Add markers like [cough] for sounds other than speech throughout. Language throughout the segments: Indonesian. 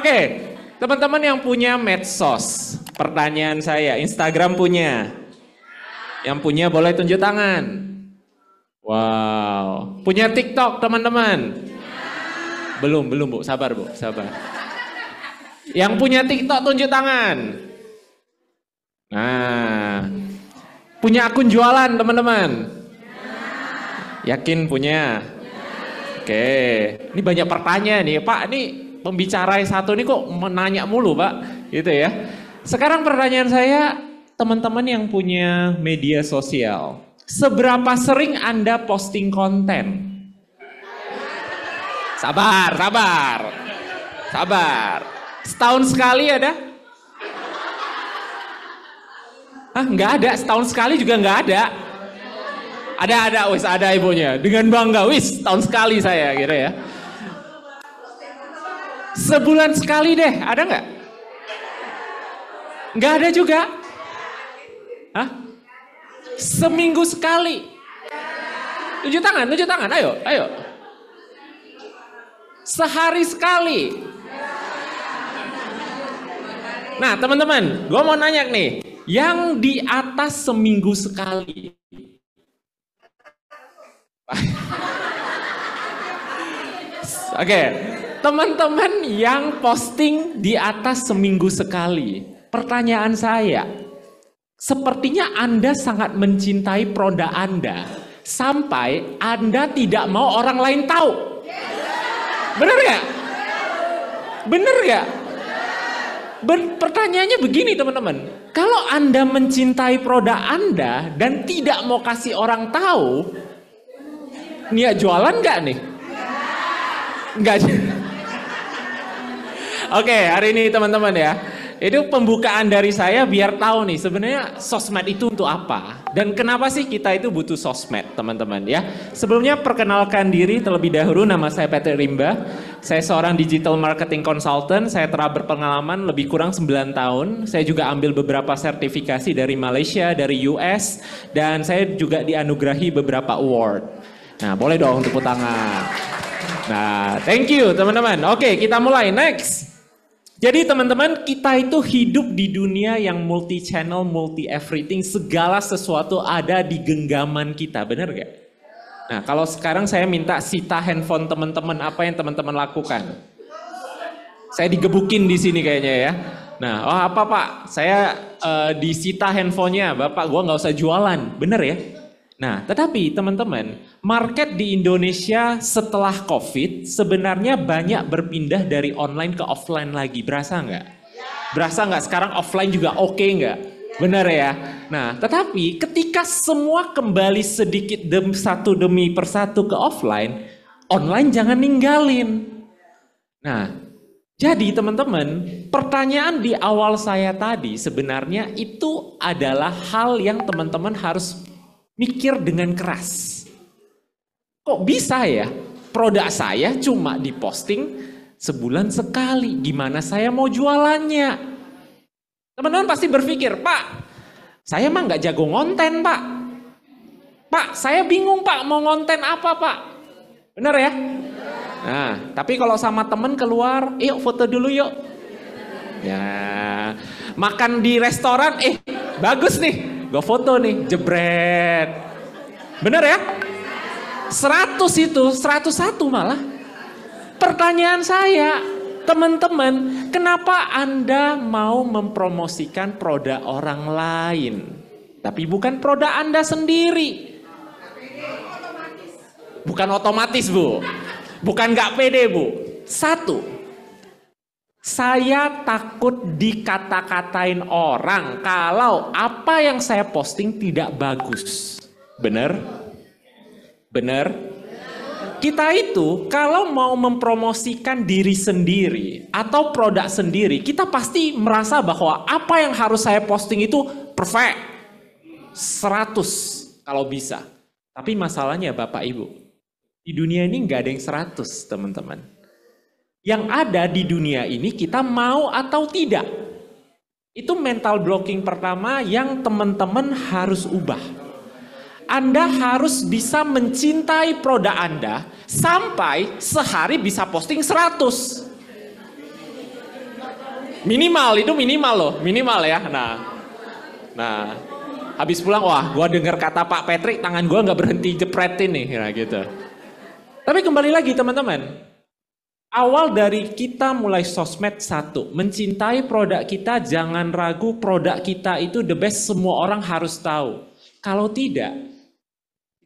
okay. teman-teman yang punya medsos, pertanyaan saya, Instagram punya? Yang punya boleh tunjuk tangan. Wow, punya TikTok teman-teman? Belum, belum Bu, sabar Bu, sabar. Yang punya TikTok tunjuk tangan. Nah, punya akun jualan teman-teman? Yakin punya? Oke, okay. ini banyak pertanyaan nih Pak, ini pembicara yang satu ini kok menanya mulu Pak, gitu ya. Sekarang pertanyaan saya, teman-teman yang punya media sosial, seberapa sering Anda posting konten? Sabar, sabar, sabar. Setahun sekali ada? Ah, nggak ada, setahun sekali juga nggak ada. Ada, ada, wis ada ibunya. Dengan bangga, wis, tahun sekali saya, gitu ya. Sebulan sekali deh, ada nggak? Nggak ada juga? Hah? Seminggu sekali. Tunjuk tangan, tunjuk tangan, ayo, ayo. Sehari sekali. Nah teman-teman, gue mau nanya nih. Yang di atas seminggu sekali. [laughs] Oke, okay. Teman-teman yang posting di atas seminggu sekali, pertanyaan saya, sepertinya Anda sangat mencintai produk Anda sampai Anda tidak mau orang lain tahu. Bener nggak? Bener nggak? Ben, pertanyaannya begini teman-teman, kalau Anda mencintai produk Anda dan tidak mau kasih orang tahu, niat jualan nggak nih? Nggak. Oke, okay, hari ini teman-teman ya. Itu pembukaan dari saya biar tahu nih sebenarnya sosmed itu untuk apa dan kenapa sih kita itu butuh sosmed, teman-teman ya. Sebelumnya perkenalkan diri terlebih dahulu nama saya Patrick Rimba. Saya seorang digital marketing consultant, saya telah berpengalaman lebih kurang 9 tahun. Saya juga ambil beberapa sertifikasi dari Malaysia, dari US dan saya juga dianugerahi beberapa award. Nah, boleh dong tepuk tangan. Nah, thank you teman-teman. Oke, kita mulai next. Jadi teman-teman kita itu hidup di dunia yang multi channel, multi everything, segala sesuatu ada di genggaman kita, benar gak? Nah kalau sekarang saya minta sita handphone teman-teman, apa yang teman-teman lakukan? Saya digebukin di sini kayaknya ya. Nah, oh apa pak? Saya uh, disita handphonenya, bapak Gua nggak usah jualan, benar ya? Nah, tetapi teman-teman, market di Indonesia setelah COVID sebenarnya banyak berpindah dari online ke offline lagi. Berasa nggak? Berasa nggak? Sekarang offline juga oke okay nggak? Benar ya? Nah, tetapi ketika semua kembali sedikit demi satu demi persatu ke offline, online jangan ninggalin. Nah, jadi teman-teman, pertanyaan di awal saya tadi sebenarnya itu adalah hal yang teman-teman harus mikir dengan keras. Kok bisa ya? Produk saya cuma diposting sebulan sekali. Gimana saya mau jualannya? Teman-teman pasti berpikir, Pak, saya mah nggak jago ngonten, Pak. Pak, saya bingung, Pak, mau ngonten apa, Pak? Bener ya? Nah, tapi kalau sama temen keluar, yuk foto dulu yuk. Ya, makan di restoran, eh bagus nih. Gue foto nih, jebret. Bener ya? 100 itu, 101 malah. Pertanyaan saya, teman-teman, kenapa Anda mau mempromosikan produk orang lain? Tapi bukan produk Anda sendiri. Bukan otomatis, Bu. Bukan gak pede, Bu. Satu, saya takut dikata-katain orang kalau apa yang saya posting tidak bagus. Benar? Benar? Kita itu kalau mau mempromosikan diri sendiri atau produk sendiri, kita pasti merasa bahwa apa yang harus saya posting itu perfect. seratus kalau bisa. Tapi masalahnya Bapak Ibu, di dunia ini nggak ada yang seratus, teman-teman yang ada di dunia ini kita mau atau tidak. Itu mental blocking pertama yang teman-teman harus ubah. Anda harus bisa mencintai produk Anda sampai sehari bisa posting 100. Minimal, itu minimal loh, minimal ya. Nah, nah habis pulang, wah gue denger kata Pak Patrick tangan gue nggak berhenti jepretin nih, kira gitu. Tapi kembali lagi teman-teman, Awal dari kita mulai sosmed satu, mencintai produk kita jangan ragu produk kita itu the best semua orang harus tahu. Kalau tidak,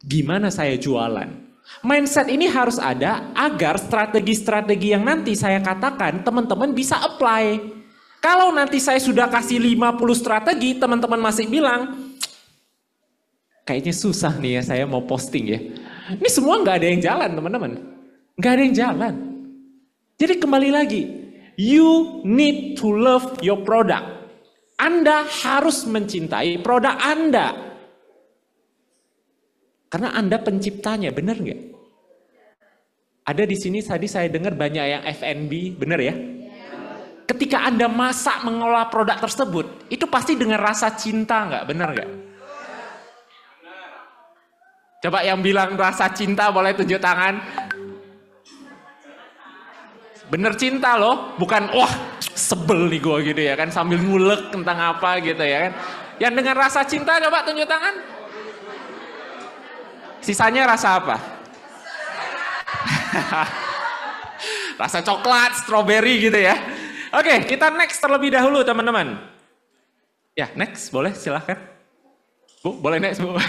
gimana saya jualan? Mindset ini harus ada agar strategi-strategi yang nanti saya katakan teman-teman bisa apply. Kalau nanti saya sudah kasih 50 strategi, teman-teman masih bilang, kayaknya susah nih ya saya mau posting ya. Ini semua nggak ada yang jalan teman-teman. Nggak ada yang jalan. Jadi kembali lagi, you need to love your product. Anda harus mencintai produk Anda. Karena Anda penciptanya, benar nggak? Ada di sini tadi saya dengar banyak yang F&B, benar ya? Ketika Anda masak mengelola produk tersebut, itu pasti dengan rasa cinta nggak, benar nggak? Coba yang bilang rasa cinta boleh tunjuk tangan bener cinta loh, bukan wah sebel nih gue gitu ya kan sambil ngulek tentang apa gitu ya kan. Yang dengan rasa cinta coba tunjuk tangan. Sisanya rasa apa? [laughs] rasa coklat, strawberry gitu ya. Oke, kita next terlebih dahulu teman-teman. Ya, next boleh silahkan. Bu, boleh next Bu.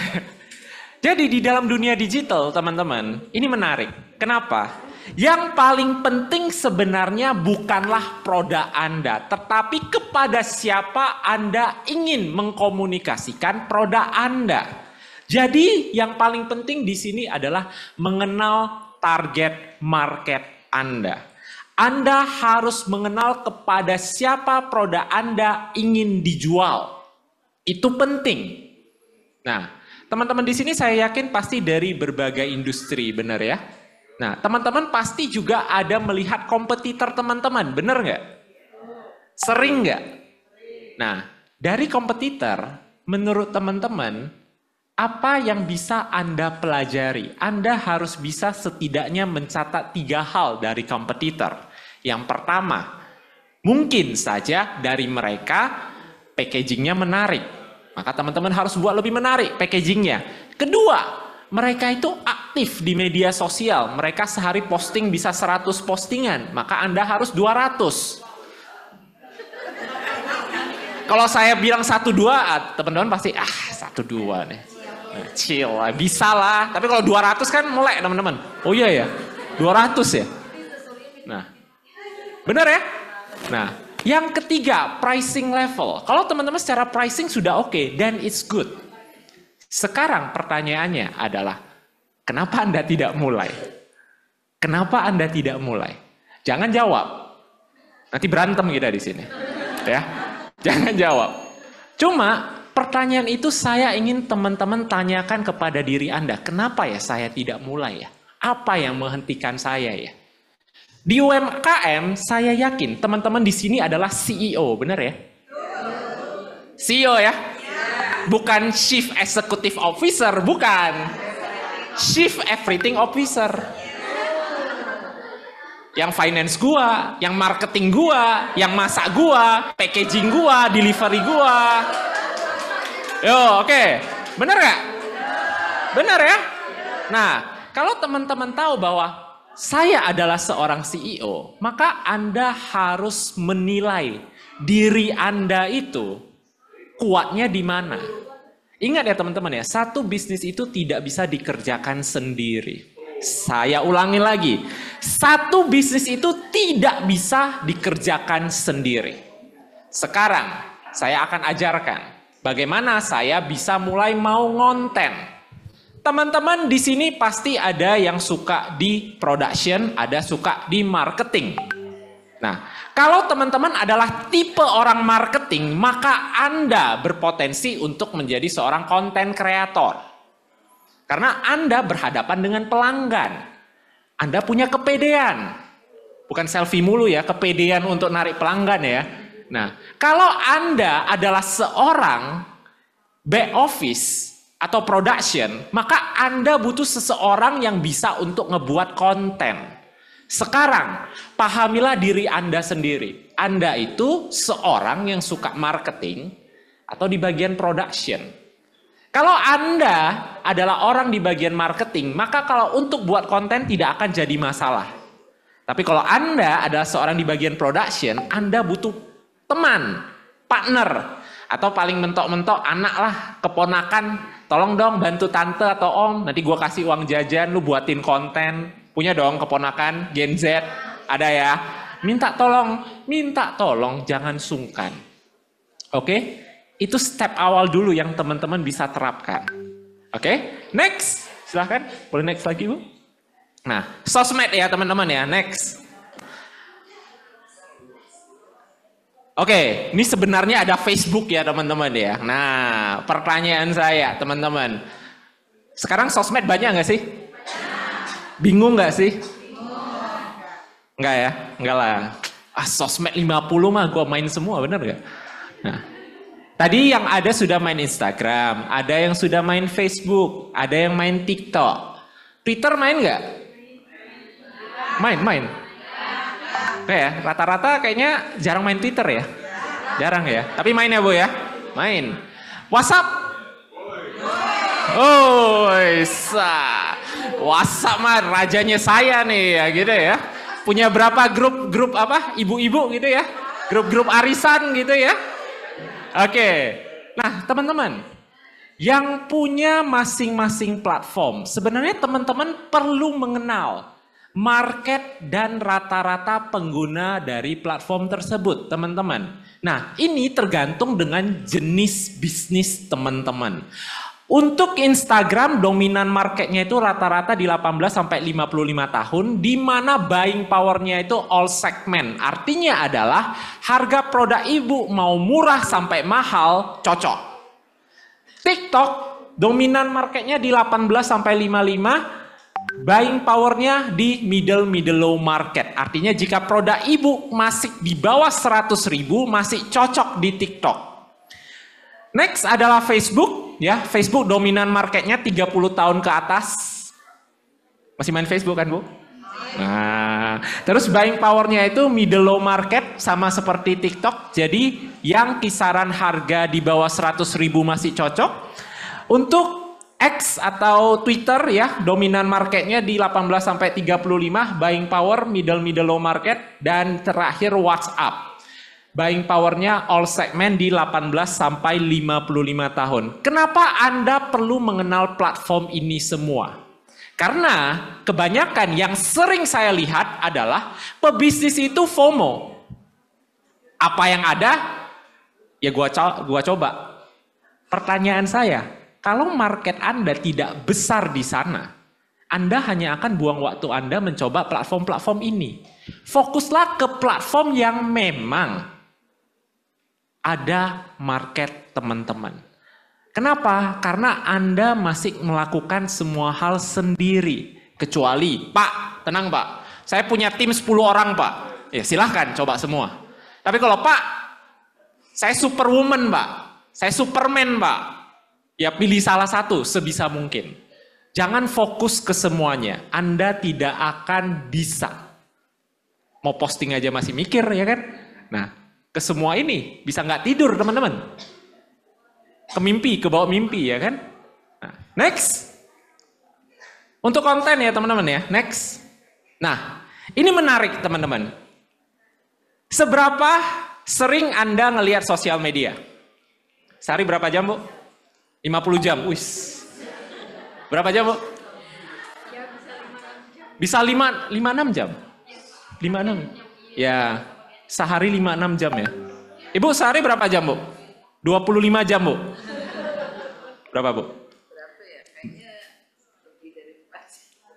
[laughs] Jadi di dalam dunia digital teman-teman, ini menarik. Kenapa? Yang paling penting sebenarnya bukanlah produk Anda, tetapi kepada siapa Anda ingin mengkomunikasikan produk Anda. Jadi yang paling penting di sini adalah mengenal target market Anda. Anda harus mengenal kepada siapa produk Anda ingin dijual. Itu penting. Nah, teman-teman di sini saya yakin pasti dari berbagai industri, benar ya? Nah, teman-teman pasti juga ada melihat kompetitor teman-teman, bener nggak? Sering nggak? Nah, dari kompetitor, menurut teman-teman, apa yang bisa Anda pelajari? Anda harus bisa setidaknya mencatat tiga hal dari kompetitor. Yang pertama, mungkin saja dari mereka packagingnya menarik. Maka teman-teman harus buat lebih menarik packagingnya. Kedua, mereka itu aktif di media sosial. Mereka sehari posting bisa 100 postingan, maka Anda harus 200. Kalau saya bilang satu dua, teman-teman pasti ah satu dua nih. Nah, chill lah, bisa lah. Tapi kalau 200 kan mulai, teman-teman. Oh iya ya, 200 ya. Nah, benar ya? Nah, yang ketiga, pricing level. Kalau teman-teman secara pricing sudah oke, okay, then it's good. Sekarang pertanyaannya adalah, kenapa Anda tidak mulai? Kenapa Anda tidak mulai? Jangan jawab. Nanti berantem kita di sini. Ya. Jangan jawab. Cuma pertanyaan itu saya ingin teman-teman tanyakan kepada diri Anda, kenapa ya saya tidak mulai ya? Apa yang menghentikan saya ya? Di UMKM saya yakin teman-teman di sini adalah CEO, benar ya? CEO ya? bukan chief executive officer, bukan. Chief everything officer. Yang finance gua, yang marketing gua, yang masak gua, packaging gua, delivery gua. Yo, oke. Okay. Bener gak? Bener ya? Nah, kalau teman-teman tahu bahwa saya adalah seorang CEO, maka Anda harus menilai diri Anda itu kuatnya di mana. Ingat ya teman-teman ya, satu bisnis itu tidak bisa dikerjakan sendiri. Saya ulangi lagi, satu bisnis itu tidak bisa dikerjakan sendiri. Sekarang saya akan ajarkan bagaimana saya bisa mulai mau ngonten. Teman-teman di sini pasti ada yang suka di production, ada suka di marketing. Nah, kalau teman-teman adalah tipe orang marketing, maka Anda berpotensi untuk menjadi seorang konten kreator. Karena Anda berhadapan dengan pelanggan. Anda punya kepedean. Bukan selfie mulu ya, kepedean untuk narik pelanggan ya. Nah, kalau Anda adalah seorang back office atau production, maka Anda butuh seseorang yang bisa untuk ngebuat konten. Sekarang, pahamilah diri Anda sendiri. Anda itu seorang yang suka marketing atau di bagian production. Kalau Anda adalah orang di bagian marketing, maka kalau untuk buat konten tidak akan jadi masalah. Tapi kalau Anda adalah seorang di bagian production, Anda butuh teman, partner, atau paling mentok-mentok anak lah, keponakan, tolong dong bantu tante atau om, nanti gue kasih uang jajan, lu buatin konten, punya dong keponakan Gen Z ada ya minta tolong minta tolong jangan sungkan oke okay? itu step awal dulu yang teman-teman bisa terapkan oke okay? next silahkan boleh next lagi bu nah sosmed ya teman-teman ya next Oke, okay, ini sebenarnya ada Facebook ya teman-teman ya. Nah, pertanyaan saya teman-teman. Sekarang sosmed banyak nggak sih? Bingung nggak sih? Enggak ya? Enggak lah. Ah, sosmed 50 mah gue main semua, bener gak? Nah. Tadi yang ada sudah main Instagram, ada yang sudah main Facebook, ada yang main TikTok. Twitter main gak? Main, main. Oke ya, rata-rata kayaknya jarang main Twitter ya? Jarang ya, tapi main ya Bu ya? Main. WhatsApp? Oh, sah. Wasa mah rajanya saya nih ya gitu ya. Punya berapa grup-grup apa? Ibu-ibu gitu ya. Grup-grup arisan gitu ya. Oke. Nah, teman-teman, yang punya masing-masing platform, sebenarnya teman-teman perlu mengenal market dan rata-rata pengguna dari platform tersebut, teman-teman. Nah, ini tergantung dengan jenis bisnis teman-teman. Untuk Instagram dominan marketnya itu rata-rata di 18 sampai 55 tahun di mana buying powernya itu all segment. Artinya adalah harga produk ibu mau murah sampai mahal cocok. TikTok dominan marketnya di 18 sampai 55 buying powernya di middle middle low market. Artinya jika produk ibu masih di bawah 100 ribu masih cocok di TikTok. Next adalah Facebook ya. Facebook dominan marketnya 30 tahun ke atas. Masih main Facebook kan, Bu? Nah, terus buying powernya itu middle low market sama seperti TikTok. Jadi yang kisaran harga di bawah 100 ribu masih cocok. Untuk X atau Twitter ya, dominan marketnya di 18 sampai 35, buying power middle middle low market dan terakhir WhatsApp. Buying powernya all segment di 18 sampai 55 tahun. Kenapa Anda perlu mengenal platform ini semua? Karena kebanyakan yang sering saya lihat adalah pebisnis itu FOMO. Apa yang ada? Ya gua co gua coba. Pertanyaan saya, kalau market Anda tidak besar di sana, anda hanya akan buang waktu Anda mencoba platform-platform ini. Fokuslah ke platform yang memang ada market teman-teman. Kenapa? Karena Anda masih melakukan semua hal sendiri. Kecuali, Pak, tenang Pak, saya punya tim 10 orang Pak. Ya silahkan coba semua. Tapi kalau Pak, saya superwoman Pak, saya superman Pak. Ya pilih salah satu sebisa mungkin. Jangan fokus ke semuanya, Anda tidak akan bisa. Mau posting aja masih mikir ya kan? Nah, ke semua ini bisa nggak tidur teman-teman ke mimpi ke bawah mimpi ya kan nah, next untuk konten ya teman-teman ya next nah ini menarik teman-teman seberapa sering anda ngelihat sosial media sehari berapa jam bu 50 jam wis berapa jam bu bisa 5 5 6 jam 5 6 ya sehari 5-6 jam ya. Ibu sehari berapa jam, Bu? 25 jam, Bu. Berapa, Bu?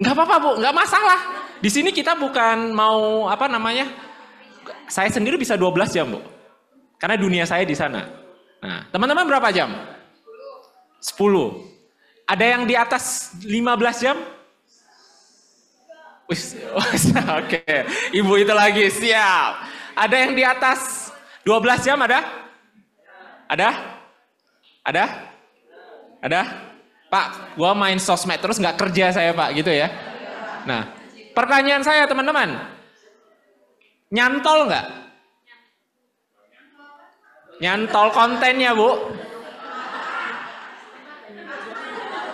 Nggak apa-apa, Bu. Nggak masalah. Di sini kita bukan mau, apa namanya, saya sendiri bisa 12 jam, Bu. Karena dunia saya di sana. Nah, teman-teman berapa jam? 10. Ada yang di atas 15 jam? [laughs] Oke, okay. ibu itu lagi siap. Ada yang di atas 12 jam ada? Ada? Ada? Ada? Pak, gua main sosmed terus nggak kerja saya pak gitu ya. Nah, pertanyaan saya teman-teman, nyantol nggak? Nyantol kontennya bu?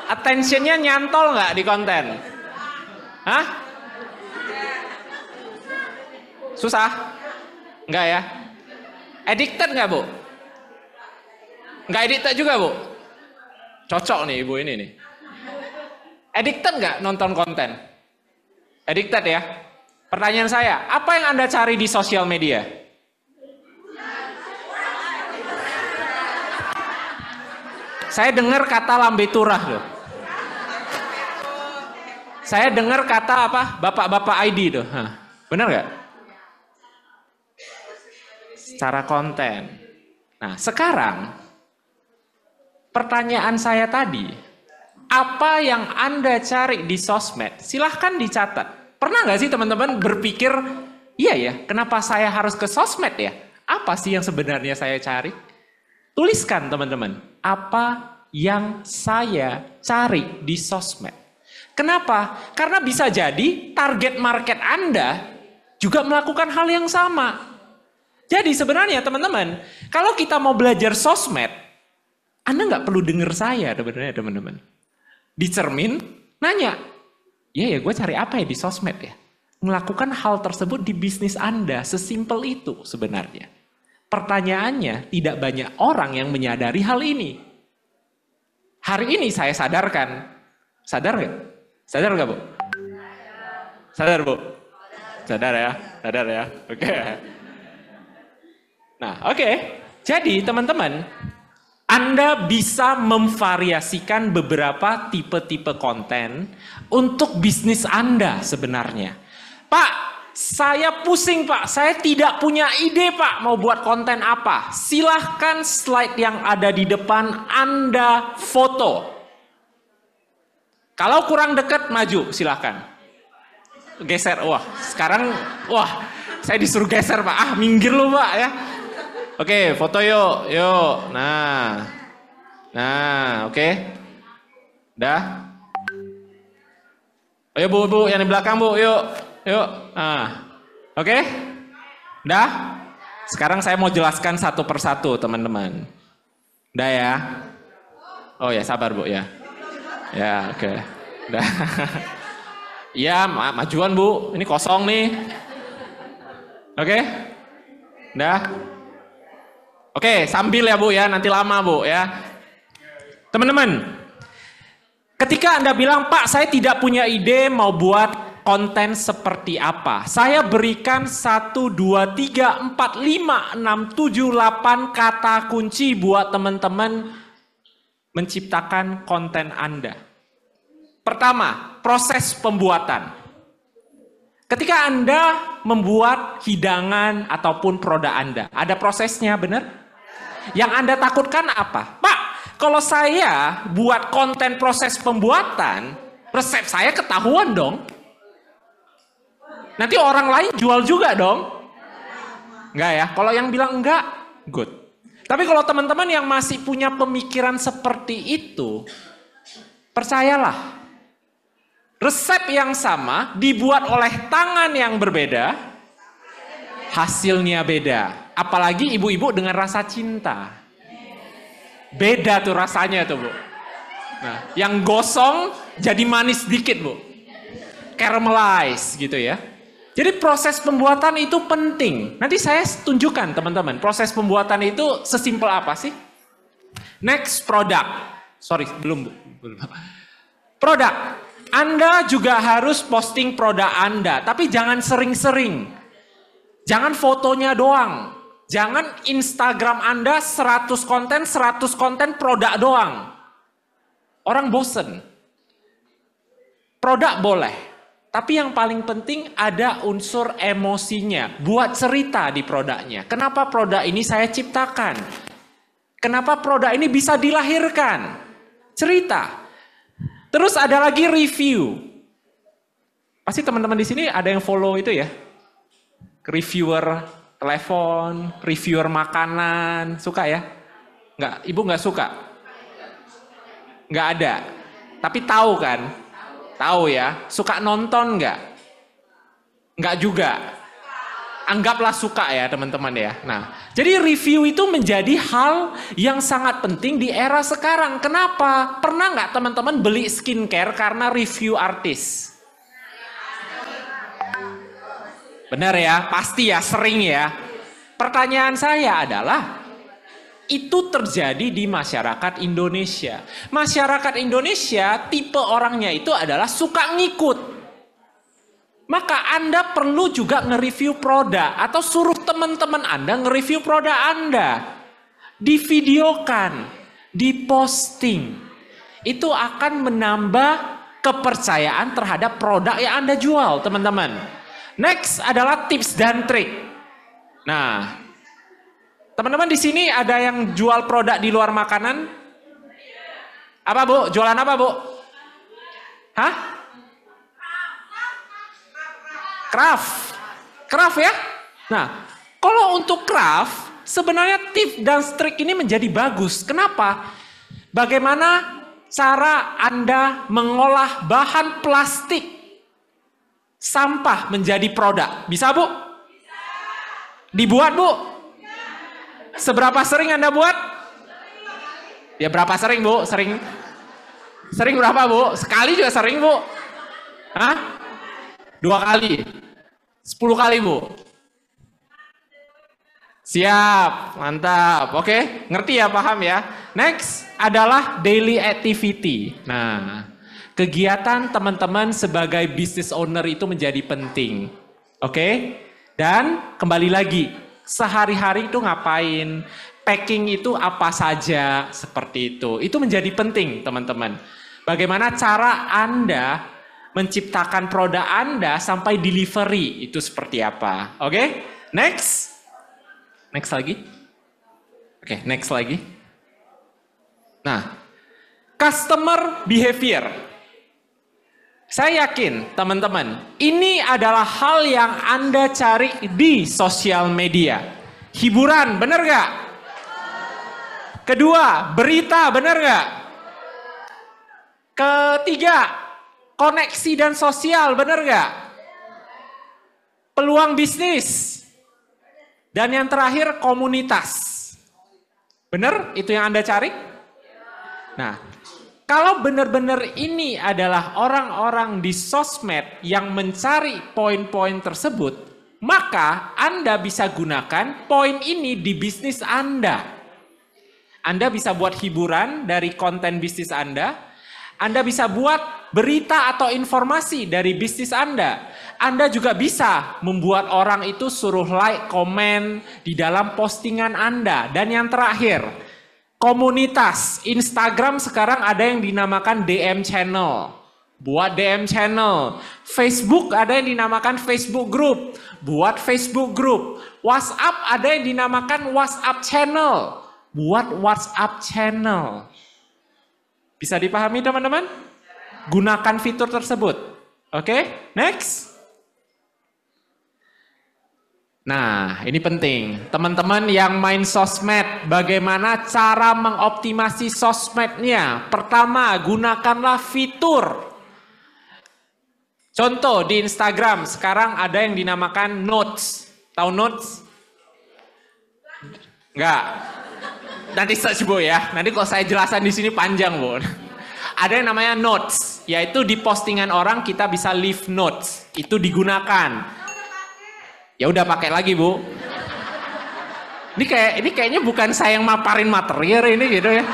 Attentionnya nyantol nggak di konten? Hah? Susah? Enggak ya? Addicted nggak bu? Enggak addicted juga bu? Cocok nih ibu ini nih. Addicted nggak nonton konten? Addicted ya? Pertanyaan saya, apa yang Anda cari di sosial media? Saya dengar kata lambe turah loh. Saya dengar kata apa? Bapak-bapak ID tuh. Benar nggak? secara konten. Nah, sekarang pertanyaan saya tadi, apa yang Anda cari di sosmed? Silahkan dicatat. Pernah nggak sih teman-teman berpikir, iya ya, kenapa saya harus ke sosmed ya? Apa sih yang sebenarnya saya cari? Tuliskan teman-teman, apa yang saya cari di sosmed. Kenapa? Karena bisa jadi target market Anda juga melakukan hal yang sama. Jadi sebenarnya teman-teman, kalau kita mau belajar sosmed, Anda nggak perlu dengar saya sebenarnya teman-teman. Di cermin, nanya, ya ya gue cari apa ya di sosmed ya? Melakukan hal tersebut di bisnis Anda, sesimpel itu sebenarnya. Pertanyaannya, tidak banyak orang yang menyadari hal ini. Hari ini saya sadarkan. Sadar nggak? Sadar nggak, Bu? Sadar, Bu? Sadar ya? Sadar ya? Oke. Okay. Nah, oke. Okay. Jadi, teman-teman, Anda bisa memvariasikan beberapa tipe-tipe konten untuk bisnis Anda sebenarnya. Pak, saya pusing pak, saya tidak punya ide pak mau buat konten apa. Silahkan slide yang ada di depan Anda foto. Kalau kurang dekat, maju silahkan. Geser, wah sekarang, wah saya disuruh geser pak, ah minggir lu pak ya. Oke, okay, foto yuk, yuk. Nah, nah, oke. Okay. Dah. Ayo oh, bu, bu, yang di belakang bu, yuk, yuk. Ah, oke. Okay? Dah. Sekarang saya mau jelaskan satu persatu, teman-teman. Dah ya. Oh ya, sabar bu ya. Ya, oke. Okay. Dah. [laughs] Iya, ma majuan bu. Ini kosong nih. Oke. Okay? Dah. Oke, sambil ya Bu ya, nanti lama Bu ya. Teman-teman, ketika Anda bilang, "Pak, saya tidak punya ide mau buat konten seperti apa?" Saya berikan 1 2 3 4 5 6 7 8 kata kunci buat teman-teman menciptakan konten Anda. Pertama, proses pembuatan. Ketika Anda membuat hidangan ataupun produk Anda, ada prosesnya, benar? Yang Anda takutkan apa? Pak, kalau saya buat konten proses pembuatan, resep saya ketahuan dong. Nanti orang lain jual juga dong. Enggak ya? Kalau yang bilang enggak, good. Tapi kalau teman-teman yang masih punya pemikiran seperti itu, percayalah. Resep yang sama dibuat oleh tangan yang berbeda, hasilnya beda apalagi ibu-ibu dengan rasa cinta. Beda tuh rasanya tuh, Bu. Nah, yang gosong jadi manis dikit, Bu. Caramelize gitu ya. Jadi proses pembuatan itu penting. Nanti saya tunjukkan teman-teman, proses pembuatan itu sesimpel apa sih? Next product. Sorry, belum Bu. Belum. Produk. Anda juga harus posting produk Anda, tapi jangan sering-sering. Jangan fotonya doang. Jangan Instagram Anda 100 konten, 100 konten produk doang. Orang bosen. Produk boleh. Tapi yang paling penting ada unsur emosinya. Buat cerita di produknya. Kenapa produk ini saya ciptakan? Kenapa produk ini bisa dilahirkan? Cerita. Terus ada lagi review. Pasti teman-teman di sini ada yang follow itu ya. Reviewer telepon, reviewer makanan, suka ya? Enggak, ibu nggak suka? Nggak ada. Tapi tahu kan? Tahu ya. Suka nonton nggak? Nggak juga. Anggaplah suka ya teman-teman ya. Nah, jadi review itu menjadi hal yang sangat penting di era sekarang. Kenapa? Pernah nggak teman-teman beli skincare karena review artis? Benar ya? Pasti ya, sering ya. Pertanyaan saya adalah, itu terjadi di masyarakat Indonesia. Masyarakat Indonesia tipe orangnya itu adalah suka ngikut. Maka Anda perlu juga nge-review produk atau suruh teman-teman Anda nge-review produk Anda. Divideokan, diposting. Itu akan menambah kepercayaan terhadap produk yang Anda jual, teman-teman. Next adalah tips dan trik. Nah, teman-teman di sini ada yang jual produk di luar makanan? Apa bu? Jualan apa bu? Hah? Craft. Craft ya? Nah, kalau untuk craft, sebenarnya tip dan trik ini menjadi bagus. Kenapa? Bagaimana cara Anda mengolah bahan plastik sampah menjadi produk. Bisa, Bu? Bisa. Dibuat, Bu? Bisa. Seberapa sering Anda buat? Ya berapa sering, Bu? Sering Sering berapa, Bu? Sekali juga sering, Bu? Hah? Dua kali? Sepuluh kali, Bu? Siap, mantap. Oke, ngerti ya, paham ya. Next adalah daily activity. Nah, kegiatan teman-teman sebagai business owner itu menjadi penting. Oke? Okay? Dan kembali lagi, sehari-hari itu ngapain? Packing itu apa saja seperti itu. Itu menjadi penting, teman-teman. Bagaimana cara Anda menciptakan produk Anda sampai delivery itu seperti apa? Oke? Okay? Next. Next lagi. Oke, okay, next lagi. Nah, customer behavior. Saya yakin teman-teman, ini adalah hal yang Anda cari di sosial media. Hiburan, benar gak? Kedua, berita, benar gak? Ketiga, koneksi dan sosial, benar gak? Peluang bisnis. Dan yang terakhir, komunitas. Bener? Itu yang Anda cari? Nah, kalau benar-benar ini adalah orang-orang di sosmed yang mencari poin-poin tersebut, maka Anda bisa gunakan poin ini di bisnis Anda. Anda bisa buat hiburan dari konten bisnis Anda. Anda bisa buat berita atau informasi dari bisnis Anda. Anda juga bisa membuat orang itu suruh like, komen di dalam postingan Anda. Dan yang terakhir, komunitas. Instagram sekarang ada yang dinamakan DM channel. Buat DM channel. Facebook ada yang dinamakan Facebook group. Buat Facebook group. WhatsApp ada yang dinamakan WhatsApp channel. Buat WhatsApp channel. Bisa dipahami teman-teman? Gunakan fitur tersebut. Oke, okay, next. Nah, ini penting. Teman-teman yang main sosmed, bagaimana cara mengoptimasi sosmednya? Pertama, gunakanlah fitur. Contoh di Instagram, sekarang ada yang dinamakan notes. Tahu notes? Enggak. Nanti search Bu ya. Nanti kalau saya jelasan di sini panjang, Bu. Ada yang namanya notes, yaitu di postingan orang kita bisa leave notes. Itu digunakan. Ya udah pakai lagi bu. Ini kayak ini kayaknya bukan saya yang maparin materi ini gitu ya.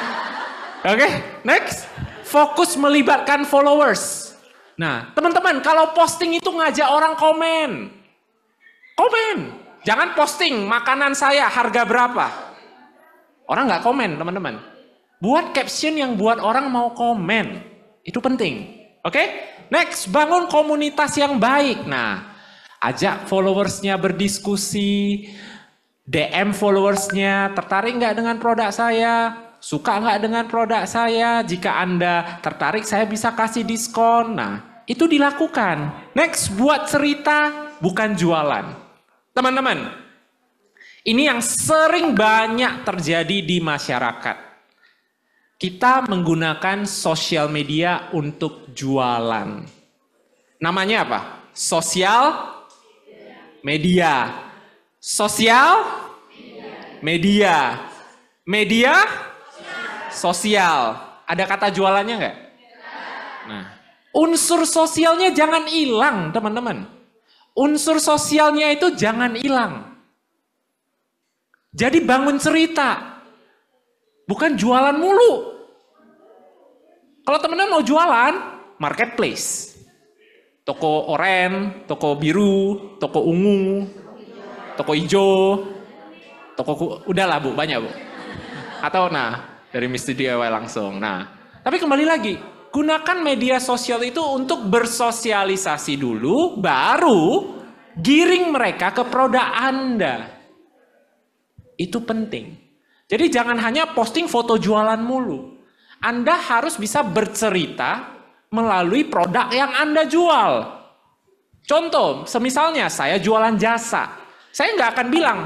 Oke, okay, next. Fokus melibatkan followers. Nah, teman-teman, kalau posting itu ngajak orang komen. Komen. Jangan posting makanan saya harga berapa. Orang nggak komen, teman-teman. Buat caption yang buat orang mau komen. Itu penting. Oke? Okay? Next, bangun komunitas yang baik. Nah, ajak followersnya berdiskusi, DM followersnya, tertarik nggak dengan produk saya? Suka nggak dengan produk saya? Jika Anda tertarik, saya bisa kasih diskon. Nah, itu dilakukan. Next, buat cerita, bukan jualan. Teman-teman, ini yang sering banyak terjadi di masyarakat. Kita menggunakan sosial media untuk jualan. Namanya apa? Sosial media. Sosial media. Media sosial. Ada kata jualannya nggak? Nah, unsur sosialnya jangan hilang, teman-teman. Unsur sosialnya itu jangan hilang. Jadi bangun cerita. Bukan jualan mulu. Kalau teman-teman mau jualan, marketplace toko oren, toko biru, toko ungu, toko hijau, toko udahlah Bu, banyak Bu. Atau nah, dari Mister DIY langsung. Nah, tapi kembali lagi, gunakan media sosial itu untuk bersosialisasi dulu, baru giring mereka ke produk Anda. Itu penting. Jadi jangan hanya posting foto jualan mulu. Anda harus bisa bercerita melalui produk yang Anda jual. Contoh, semisalnya saya jualan jasa. Saya nggak akan bilang,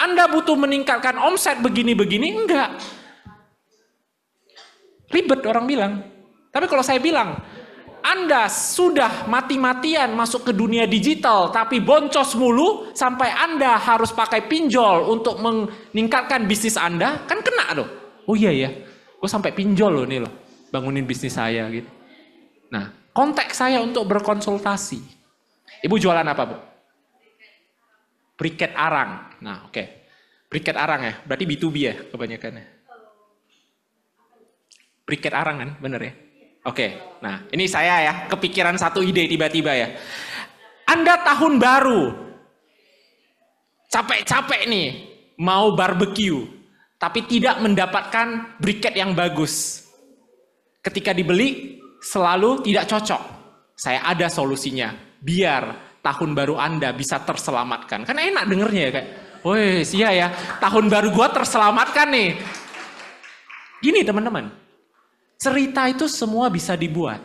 Anda butuh meningkatkan omset begini-begini, enggak. Ribet orang bilang. Tapi kalau saya bilang, anda sudah mati-matian masuk ke dunia digital, tapi boncos mulu sampai Anda harus pakai pinjol untuk meningkatkan bisnis Anda, kan kena loh. Oh iya ya, gue sampai pinjol loh nih loh, bangunin bisnis saya gitu. Nah, konteks saya untuk berkonsultasi. Ibu jualan apa, Bu? Briket arang. Nah, oke. Okay. Briket arang ya, berarti B2B ya kebanyakannya. Briket arang kan, bener ya? Oke, okay. nah ini saya ya, kepikiran satu ide tiba-tiba ya. Anda tahun baru, capek-capek nih, mau barbecue, tapi tidak mendapatkan briket yang bagus. Ketika dibeli, selalu tidak cocok. Saya ada solusinya. Biar tahun baru Anda bisa terselamatkan. Kan enak dengernya ya kayak, woi iya ya, tahun baru gue terselamatkan nih. Gini teman-teman, cerita itu semua bisa dibuat.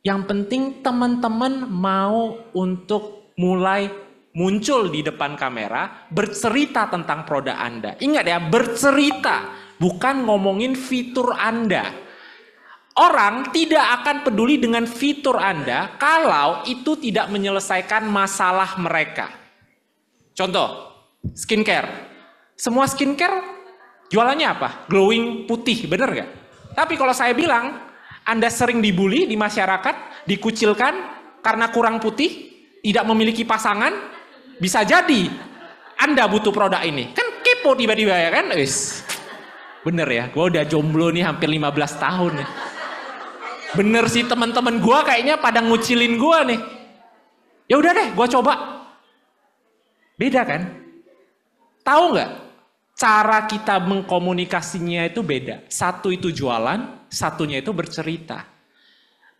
Yang penting teman-teman mau untuk mulai muncul di depan kamera, bercerita tentang produk Anda. Ingat ya, bercerita, bukan ngomongin fitur Anda Orang tidak akan peduli dengan fitur Anda kalau itu tidak menyelesaikan masalah mereka. Contoh, skincare. Semua skincare jualannya apa? Glowing putih, bener nggak? Tapi kalau saya bilang, Anda sering dibully di masyarakat, dikucilkan karena kurang putih, tidak memiliki pasangan, bisa jadi Anda butuh produk ini. Kan kepo tiba-tiba ya kan? Is. Bener ya, gue udah jomblo nih hampir 15 tahun ya. Bener sih teman-teman gue kayaknya pada ngucilin gue nih. Ya udah deh, gue coba. Beda kan? Tahu nggak? Cara kita mengkomunikasinya itu beda. Satu itu jualan, satunya itu bercerita.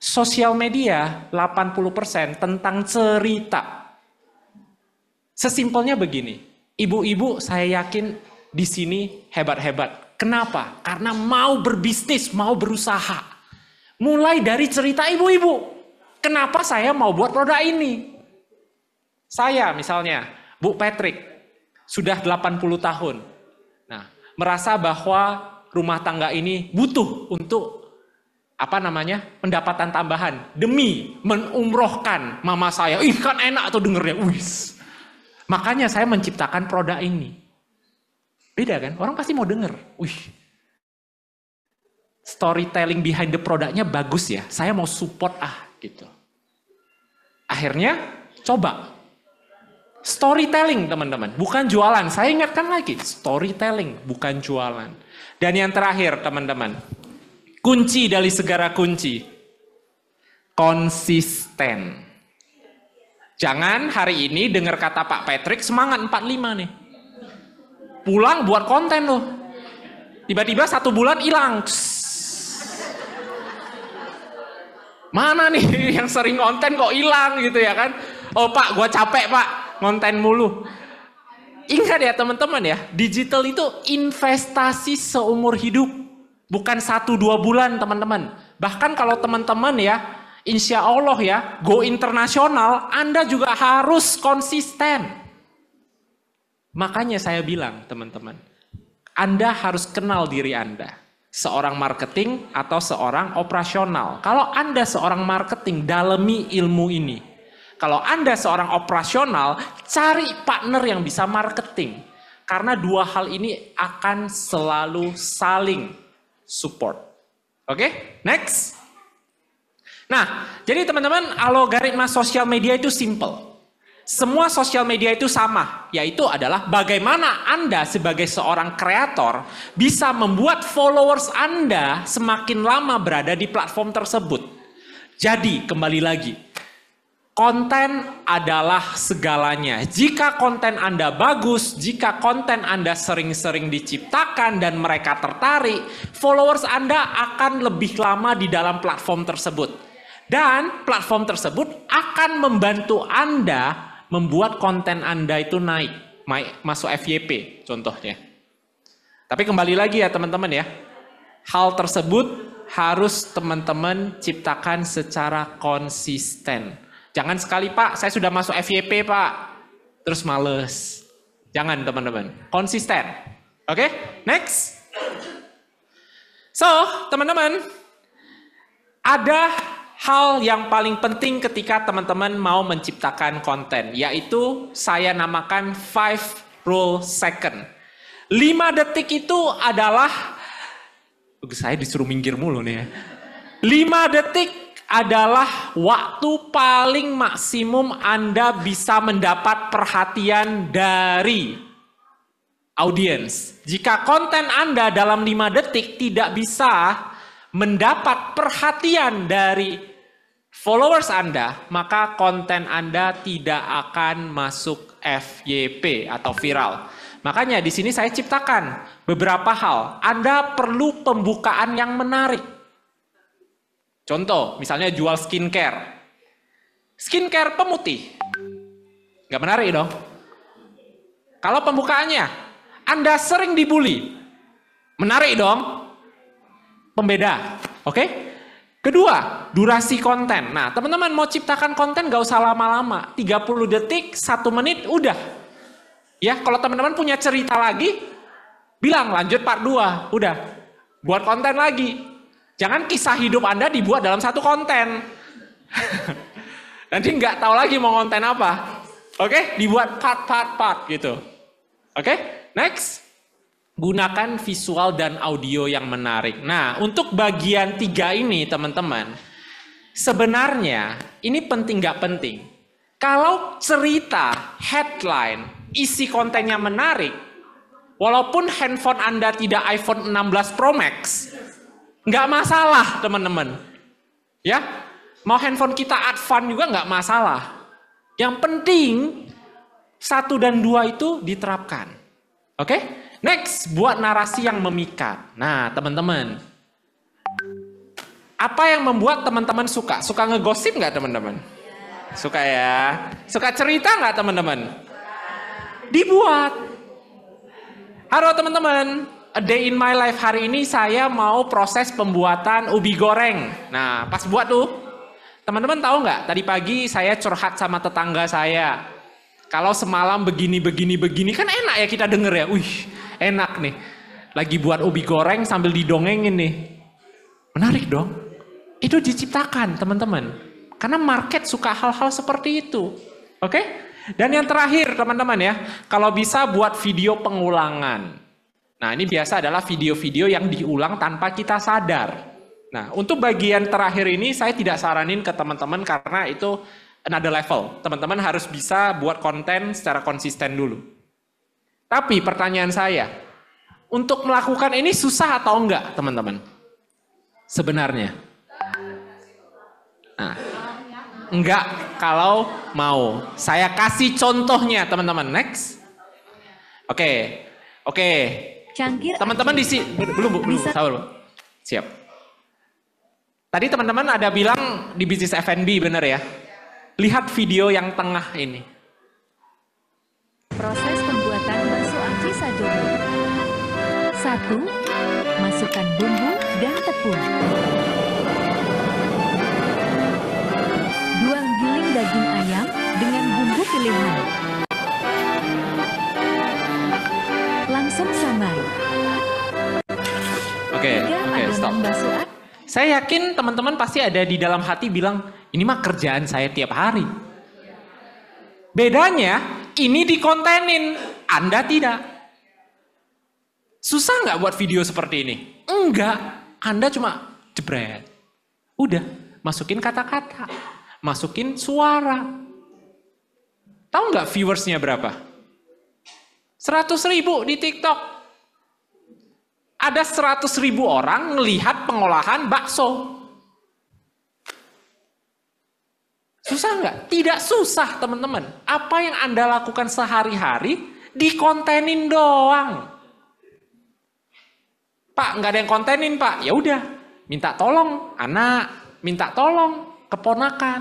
Sosial media 80% tentang cerita. Sesimpelnya begini, ibu-ibu saya yakin di sini hebat-hebat. Kenapa? Karena mau berbisnis, mau berusaha. Mulai dari cerita ibu-ibu. Kenapa saya mau buat produk ini? Saya misalnya, Bu Patrick, sudah 80 tahun. Nah, merasa bahwa rumah tangga ini butuh untuk apa namanya pendapatan tambahan demi menumrohkan mama saya. Ih kan enak tuh dengernya. Wis. Makanya saya menciptakan produk ini. Beda kan? Orang pasti mau denger. Wih, storytelling behind the produknya bagus ya. Saya mau support ah gitu. Akhirnya coba storytelling teman-teman, bukan jualan. Saya ingatkan lagi, storytelling bukan jualan. Dan yang terakhir teman-teman, kunci dari segara kunci konsisten. Jangan hari ini dengar kata Pak Patrick semangat 45 nih. Pulang buat konten loh. Tiba-tiba satu bulan hilang. mana nih [laughs] yang sering konten kok hilang gitu ya kan oh pak gue capek pak konten mulu ingat ya teman-teman ya digital itu investasi seumur hidup bukan satu dua bulan teman-teman bahkan kalau teman-teman ya insya Allah ya go internasional anda juga harus konsisten makanya saya bilang teman-teman anda harus kenal diri anda seorang marketing atau seorang operasional. Kalau Anda seorang marketing, dalami ilmu ini. Kalau Anda seorang operasional, cari partner yang bisa marketing. Karena dua hal ini akan selalu saling support. Oke, okay? next. Nah, jadi teman-teman, algoritma sosial media itu simple semua sosial media itu sama, yaitu adalah bagaimana Anda sebagai seorang kreator bisa membuat followers Anda semakin lama berada di platform tersebut. Jadi, kembali lagi, konten adalah segalanya. Jika konten Anda bagus, jika konten Anda sering-sering diciptakan dan mereka tertarik, followers Anda akan lebih lama di dalam platform tersebut. Dan platform tersebut akan membantu Anda membuat konten Anda itu naik, masuk FYP contohnya. Tapi kembali lagi ya teman-teman ya, hal tersebut harus teman-teman ciptakan secara konsisten. Jangan sekali Pak, saya sudah masuk FYP Pak, terus males. Jangan teman-teman, konsisten. Oke, okay? next. So, teman-teman, ada hal yang paling penting ketika teman-teman mau menciptakan konten, yaitu saya namakan 5 rule second. 5 detik itu adalah, saya disuruh minggir mulu nih ya. 5 detik adalah waktu paling maksimum Anda bisa mendapat perhatian dari audiens. Jika konten Anda dalam 5 detik tidak bisa mendapat perhatian dari followers Anda, maka konten Anda tidak akan masuk FYP atau viral. Makanya di sini saya ciptakan beberapa hal. Anda perlu pembukaan yang menarik. Contoh, misalnya jual skincare. Skincare pemutih. Nggak menarik dong. Kalau pembukaannya, Anda sering dibully. Menarik dong pembeda. Oke? Kedua, durasi konten. Nah, teman-teman mau ciptakan konten gak usah lama-lama. 30 detik, 1 menit, udah. Ya, kalau teman-teman punya cerita lagi, bilang lanjut part 2, udah. Buat konten lagi. Jangan kisah hidup Anda dibuat dalam satu konten. [laughs] Nanti nggak tahu lagi mau konten apa. Oke, okay? dibuat part-part-part gitu. Oke, okay? next gunakan visual dan audio yang menarik. Nah, untuk bagian tiga ini teman-teman, sebenarnya ini penting nggak penting. Kalau cerita, headline, isi kontennya menarik, walaupun handphone Anda tidak iPhone 16 Pro Max, nggak masalah teman-teman. Ya, mau handphone kita advan juga nggak masalah. Yang penting, satu dan dua itu diterapkan. Oke? Okay? Next, buat narasi yang memikat. Nah, teman-teman, apa yang membuat teman-teman suka? Suka ngegosip nggak teman-teman? Suka ya. Suka cerita nggak teman-teman? Dibuat. Halo teman-teman, a day in my life hari ini saya mau proses pembuatan ubi goreng. Nah, pas buat tuh, teman-teman tahu nggak? Tadi pagi saya curhat sama tetangga saya. Kalau semalam begini, begini, begini, kan enak ya kita denger ya. Wih, enak nih. Lagi buat ubi goreng sambil didongengin nih. Menarik dong. Itu diciptakan teman-teman. Karena market suka hal-hal seperti itu. Oke? Okay? Dan yang terakhir teman-teman ya, kalau bisa buat video pengulangan. Nah ini biasa adalah video-video yang diulang tanpa kita sadar. Nah untuk bagian terakhir ini saya tidak saranin ke teman-teman karena itu another level. Teman-teman harus bisa buat konten secara konsisten dulu. Tapi pertanyaan saya, untuk melakukan ini susah atau enggak, teman-teman? Sebenarnya. Nah, enggak kalau mau. Saya kasih contohnya, teman-teman. Next. Oke. Oke. Cangkir. Teman-teman di sini belum, belum, belum. Sabar, Siap. Tadi teman-teman ada bilang di bisnis F&B benar ya? Lihat video yang tengah ini. Proses sisa jodoh. Satu, Masukkan bumbu dan tepung. Dua, Giling daging ayam dengan bumbu pilihan. Langsung samai. Oke, oke, stop. saya yakin teman-teman pasti ada di dalam hati bilang, ini mah kerjaan saya tiap hari. Bedanya, ini dikontenin, Anda tidak. Susah nggak buat video seperti ini? Enggak. Anda cuma jebret. Udah, masukin kata-kata. Masukin suara. Tahu nggak viewersnya berapa? 100 ribu di TikTok. Ada 100 ribu orang melihat pengolahan bakso. Susah nggak? Tidak susah teman-teman. Apa yang Anda lakukan sehari-hari dikontenin doang. Pak nggak ada yang kontenin pak, ya udah minta tolong anak, minta tolong keponakan,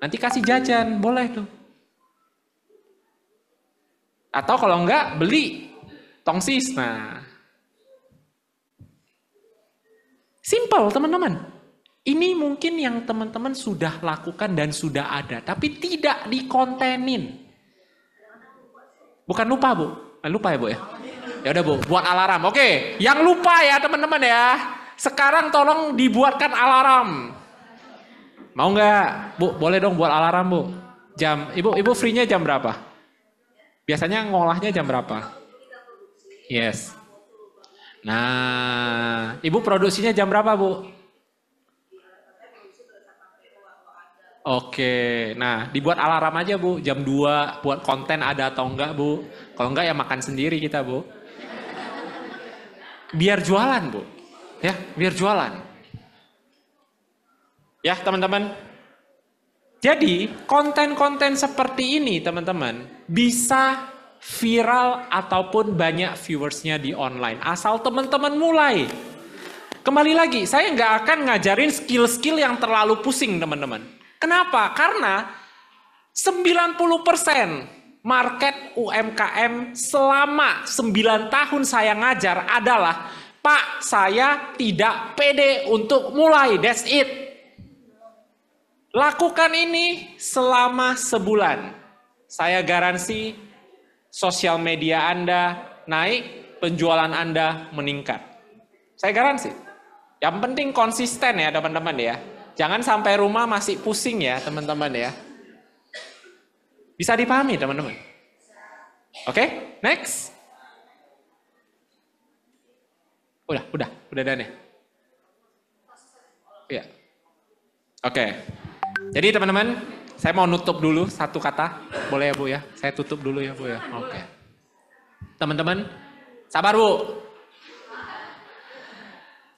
nanti kasih jajan boleh tuh. Atau kalau enggak beli tongsis. Nah, simple teman-teman. Ini mungkin yang teman-teman sudah lakukan dan sudah ada, tapi tidak dikontenin. Bukan lupa, Bu. Eh, lupa ya, Bu ya? Ya udah Bu, buat alarm. Oke, yang lupa ya teman-teman ya. Sekarang tolong dibuatkan alarm. Mau nggak? Bu, boleh dong buat alarm, Bu. Jam Ibu Ibu free-nya jam berapa? Biasanya ngolahnya jam berapa? Yes. Nah, Ibu produksinya jam berapa, Bu? Oke, nah dibuat alarm aja Bu, jam 2 buat konten ada atau enggak Bu. Kalau enggak ya makan sendiri kita Bu biar jualan bu ya biar jualan ya teman-teman jadi konten-konten seperti ini teman-teman bisa viral ataupun banyak viewersnya di online asal teman-teman mulai kembali lagi saya nggak akan ngajarin skill-skill yang terlalu pusing teman-teman kenapa karena 90 market UMKM selama 9 tahun saya ngajar adalah Pak saya tidak pede untuk mulai that's it lakukan ini selama sebulan saya garansi sosial media Anda naik penjualan Anda meningkat saya garansi yang penting konsisten ya teman-teman ya jangan sampai rumah masih pusing ya teman-teman ya bisa dipahami teman-teman? Oke, okay, next. Udah, udah, udah dan ya. Iya. Oke. Okay. Jadi teman-teman, saya mau nutup dulu satu kata. Boleh ya Bu ya? Saya tutup dulu ya Bu ya. Oke. Okay. Teman-teman, sabar Bu.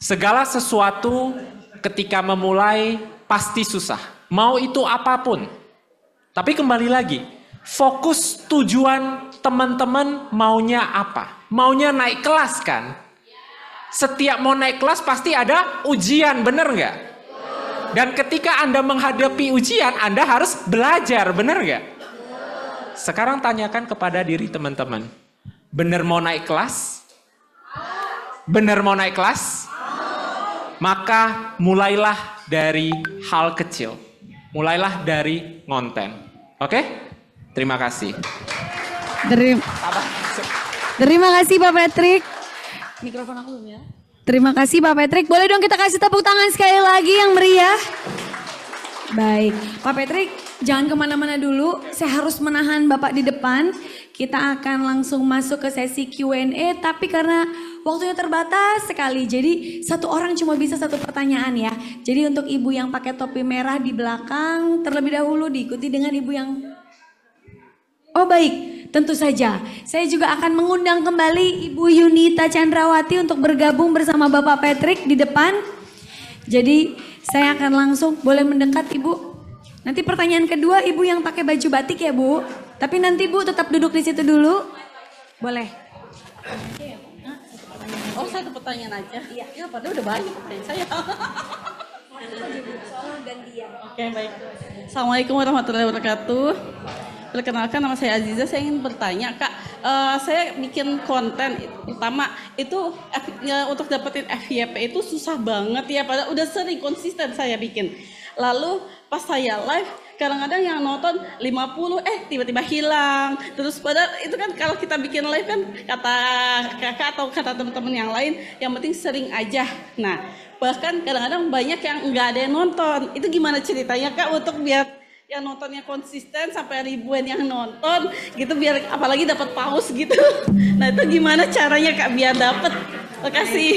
Segala sesuatu ketika memulai pasti susah. Mau itu apapun. Tapi kembali lagi, fokus tujuan teman-teman maunya apa? Maunya naik kelas kan? Setiap mau naik kelas pasti ada ujian, bener nggak? Dan ketika Anda menghadapi ujian, Anda harus belajar, bener nggak? Sekarang tanyakan kepada diri teman-teman. Bener mau naik kelas? Bener mau naik kelas? Maka mulailah dari hal kecil. Mulailah dari ngonten Oke? Okay? Terima kasih. Terima, terima kasih Pak Patrick. Mikrofon aku belum ya. Terima kasih Pak Patrick. Boleh dong kita kasih tepuk tangan sekali lagi yang meriah. Baik, Pak Patrick jangan kemana-mana dulu. Saya harus menahan Bapak di depan. Kita akan langsung masuk ke sesi Q&A, tapi karena waktunya terbatas sekali, jadi satu orang cuma bisa satu pertanyaan ya. Jadi untuk ibu yang pakai topi merah di belakang, terlebih dahulu diikuti dengan ibu yang... Oh baik, Tentu saja, saya juga akan mengundang kembali Ibu Yunita Chandrawati untuk bergabung bersama Bapak Patrick di depan. Jadi saya akan langsung boleh mendekat Ibu. Nanti pertanyaan kedua Ibu yang pakai baju batik ya Bu. Tapi nanti Bu tetap duduk di situ dulu. Boleh. Oh saya pertanyaan aja. Iya. Ya padahal udah banyak pertanyaan saya. Oke baik. Assalamualaikum warahmatullahi wabarakatuh. Perkenalkan nama saya Aziza. Saya ingin bertanya kak, uh, saya bikin konten pertama itu F, ya, untuk dapetin FYP itu susah banget ya. Padahal udah sering konsisten saya bikin. Lalu pas saya live kadang-kadang yang nonton 50 eh tiba-tiba hilang terus pada itu kan kalau kita bikin live kan kata kakak atau kata teman-teman yang lain yang penting sering aja nah bahkan kadang-kadang banyak yang nggak ada yang nonton itu gimana ceritanya kak untuk biar yang nontonnya konsisten sampai ribuan yang nonton gitu biar apalagi dapat paus gitu [laughs] nah itu gimana caranya kak biar dapat Makasih.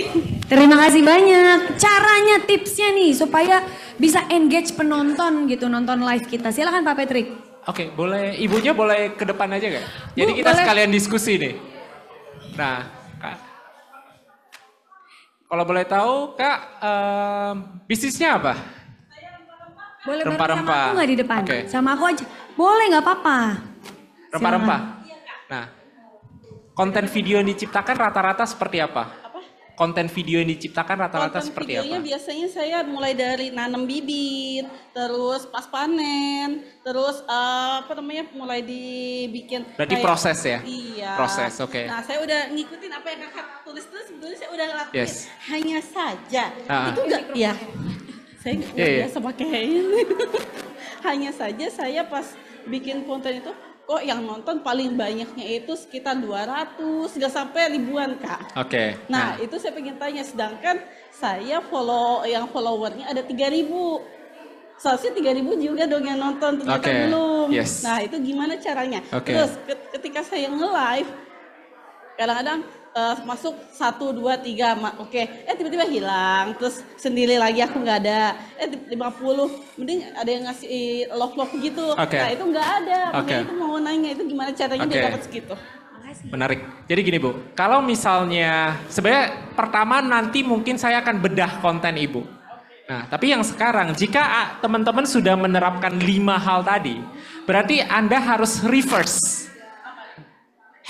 Terima kasih banyak. Caranya, tipsnya nih supaya bisa engage penonton gitu nonton live kita. Silakan Pak Patrick. Oke, okay, boleh ibunya boleh ke depan aja kak. Jadi Bu, kita boleh. sekalian diskusi nih. Nah, Kak. Kalau boleh tahu, Kak, um, bisnisnya apa? Boleh rempah-rempah. Sama aku gak di depan? Okay. Sama aku aja. Boleh nggak apa-apa. Rempah-rempah. Nah, konten video yang diciptakan rata-rata seperti apa? konten video yang diciptakan rata-rata seperti videonya apa? biasanya saya mulai dari nanam bibit, terus pas panen, terus uh, apa namanya mulai dibikin. Berarti kayak, proses ya? Iya. Proses, oke. Okay. Nah saya udah ngikutin apa yang kakak tulis terus sebetulnya saya udah lakuin. Yes. Hanya saja uh-huh. itu enggak, ya. Saya nggak yeah, iya. biasa yeah. pakai ini. [laughs] Hanya saja saya pas bikin konten itu kok yang nonton paling banyaknya itu sekitar 200 nggak sampai ribuan kak. Oke. Okay. Nah, nah itu saya pengen tanya sedangkan saya follow yang followernya ada 3000 soalnya tiga ribu juga dong yang nonton ternyata okay. belum. Yes. Nah itu gimana caranya? Okay. Terus ketika saya nge-live kadang-kadang uh, masuk satu dua tiga oke okay. eh tiba-tiba hilang terus sendiri lagi aku nggak ada eh puluh, mending ada yang ngasih lock lock gitu okay. nah itu nggak ada okay. itu mau nanya itu gimana caranya okay. dia dapat segitu Menarik. Jadi gini Bu, kalau misalnya sebenarnya pertama nanti mungkin saya akan bedah konten Ibu. Nah, tapi yang sekarang jika teman-teman sudah menerapkan lima hal tadi, berarti Anda harus reverse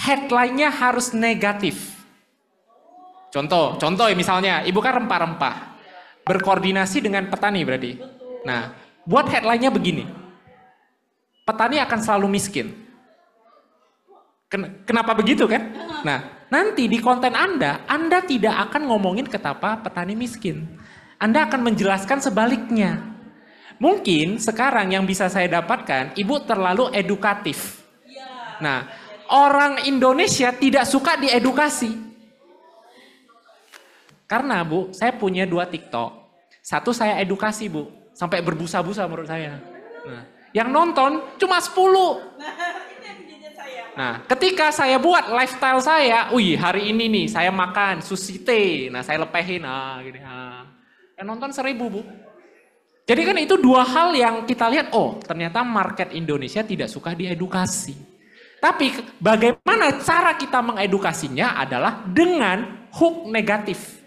headline-nya harus negatif. Contoh, contoh ya, misalnya, ibu kan rempah-rempah. Berkoordinasi dengan petani berarti. Nah, buat headline-nya begini. Petani akan selalu miskin. kenapa begitu kan? Nah, nanti di konten Anda, Anda tidak akan ngomongin ketapa petani miskin. Anda akan menjelaskan sebaliknya. Mungkin sekarang yang bisa saya dapatkan, ibu terlalu edukatif. Nah, orang Indonesia tidak suka diedukasi. Karena Bu, saya punya dua TikTok. Satu saya edukasi Bu, sampai berbusa-busa menurut saya. Nah, yang nonton cuma 10. Nah, ketika saya buat lifestyle saya, wih hari ini nih saya makan sushi teh, nah saya lepehin, nah, gini, ah. Yang nonton seribu bu. Jadi kan itu dua hal yang kita lihat, oh ternyata market Indonesia tidak suka diedukasi. Tapi bagaimana cara kita mengedukasinya adalah dengan hook negatif.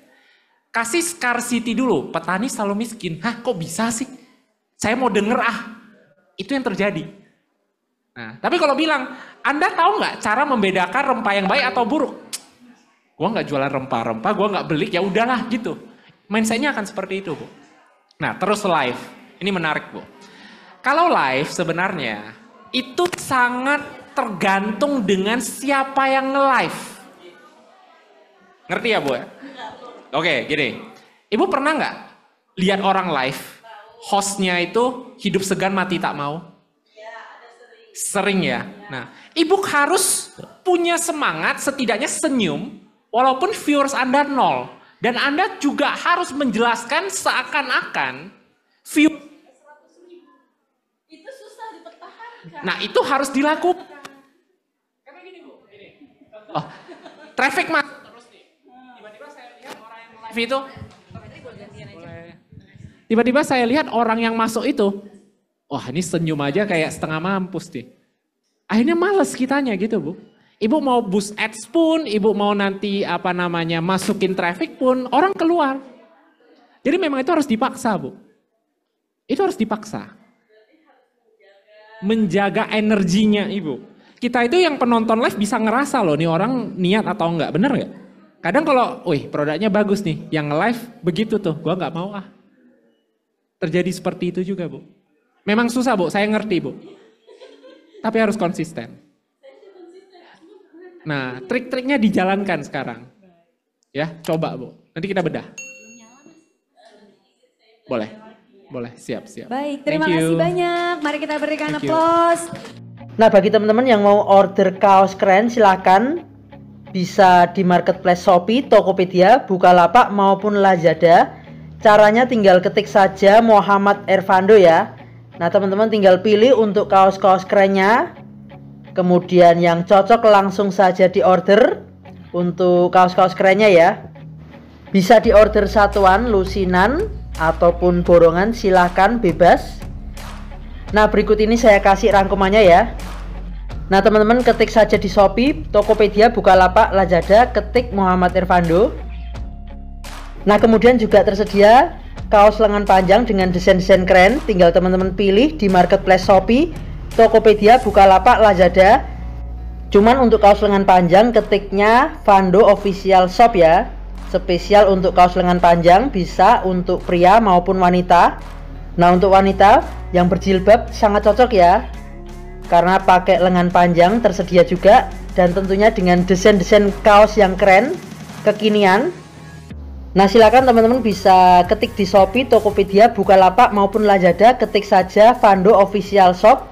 Kasih scarcity dulu, petani selalu miskin. Hah kok bisa sih? Saya mau denger ah. Itu yang terjadi. Nah, tapi kalau bilang, Anda tahu nggak cara membedakan rempah yang baik atau buruk? Gua nggak jualan rempah-rempah, gua nggak beli. ya udahlah gitu. Mindsetnya akan seperti itu, Bu. Nah, terus live. Ini menarik, Bu. Kalau live sebenarnya itu sangat tergantung dengan siapa yang nge-live. Ngerti ya, Bu? Ya? Oke, gini. Ibu pernah nggak lihat orang live, hostnya itu hidup segan mati tak mau? Sering ya. Nah, ibu harus punya semangat setidaknya senyum walaupun viewers Anda nol. Dan Anda juga harus menjelaskan seakan-akan view. Nah, itu harus dilakukan. Oh, traffic mas. Terus nih. Tiba-tiba saya lihat orang itu. Tiba-tiba saya lihat orang yang masuk itu. Wah ini senyum aja kayak setengah mampus deh. Akhirnya males kitanya gitu bu. Ibu mau boost ads pun, ibu mau nanti apa namanya masukin traffic pun, orang keluar. Jadi memang itu harus dipaksa bu. Itu harus dipaksa. Menjaga energinya ibu kita itu yang penonton live bisa ngerasa loh nih orang niat atau enggak, bener nggak? Kadang kalau, wih produknya bagus nih, yang live begitu tuh, gua nggak mau ah. Terjadi seperti itu juga bu. Memang susah bu, saya ngerti bu. Tapi harus konsisten. Nah, trik-triknya dijalankan sekarang. Ya, coba bu. Nanti kita bedah. Boleh, boleh, siap, siap. Baik, terima kasih banyak. Mari kita berikan applause. Nah, bagi teman-teman yang mau order kaos keren silahkan bisa di marketplace Shopee, Tokopedia, Bukalapak maupun Lazada. Caranya tinggal ketik saja Muhammad Ervando ya. Nah, teman-teman tinggal pilih untuk kaos-kaos kerennya. Kemudian yang cocok langsung saja di order untuk kaos-kaos kerennya ya. Bisa di order satuan, lusinan ataupun borongan silahkan bebas. Nah, berikut ini saya kasih rangkumannya ya. Nah, teman-teman ketik saja di Shopee, Tokopedia, Bukalapak, Lazada, ketik Muhammad Irfando. Nah, kemudian juga tersedia kaos lengan panjang dengan desain-desain keren. Tinggal teman-teman pilih di marketplace Shopee, Tokopedia, Bukalapak, Lazada. Cuman untuk kaos lengan panjang ketiknya Vando Official Shop ya. Spesial untuk kaos lengan panjang bisa untuk pria maupun wanita. Nah untuk wanita yang berjilbab sangat cocok ya Karena pakai lengan panjang tersedia juga Dan tentunya dengan desain-desain kaos yang keren Kekinian Nah silakan teman-teman bisa ketik di Shopee, Tokopedia, Bukalapak maupun Lazada Ketik saja Vando Official Shop